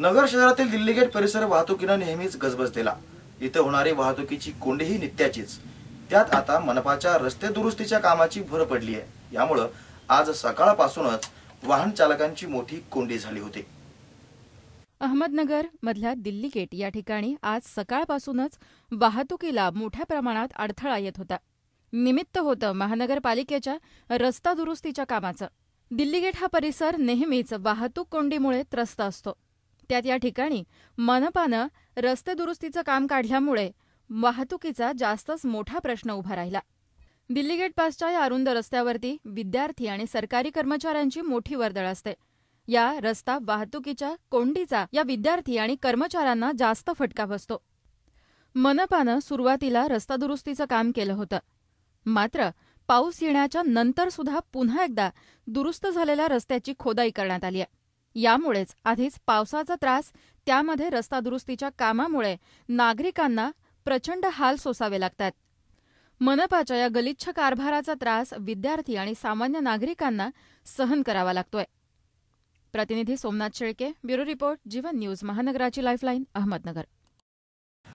नगर शहरातील दिल्ली गेट परिसर वाहतुकीनं नेहमीच गजबजलेला इथं होणारी वाहतुकीची कोंडीही नित्याचीच त्यात आता मनपाच्या रस्ते दुरुस्तीच्या कामाची भर पडली आहे यामुळं आज सकाळपासूनच वाहन चालकांची मोठी कोंडी झाली होती अहमदनगर मधल्या दिल्ली गेट या ठिकाणी आज सकाळपासूनच वाहतुकीला मोठ्या प्रमाणात अडथळा येत होता निमित्त होतं महानगरपालिकेच्या रस्ता दुरुस्तीच्या कामाचं दिल्ली गेट हा परिसर नेहमीच वाहतूक कोंडीमुळे त्रस्त असतो त्यात या ठिकाणी मनपानं रस्ते दुरुस्तीचं काम काढल्यामुळे वाहतुकीचा जास्तच मोठा प्रश्न उभा राहिला दिल्ली गेट पासच्या या अरुंद रस्त्यावरती विद्यार्थी आणि सरकारी कर्मचाऱ्यांची मोठी वर्दळ असते या रस्ता वाहतुकीच्या कोंडीचा या विद्यार्थी आणि कर्मचाऱ्यांना जास्त फटका बसतो मनपानं सुरुवातीला रस्ता दुरुस्तीचं काम केलं होतं मात्र पाऊस येण्याच्या नंतर सुद्धा पुन्हा एकदा दुरुस्त झालेल्या रस्त्याची खोदाई करण्यात आली आहे यामुळेच आधीच पावसाचा त्रास त्यामध्ये रस्ता दुरुस्तीच्या कामामुळे नागरिकांना प्रचंड हाल सोसावे लागतात मनपाच्या या गलिच्छ कारभाराचा त्रास विद्यार्थी आणि सामान्य नागरिकांना सहन करावा लागतोय प्रतिनिधी Somnath Shelke bureau report Jeevan news महानगराची लाईफलाईन अहमदनगर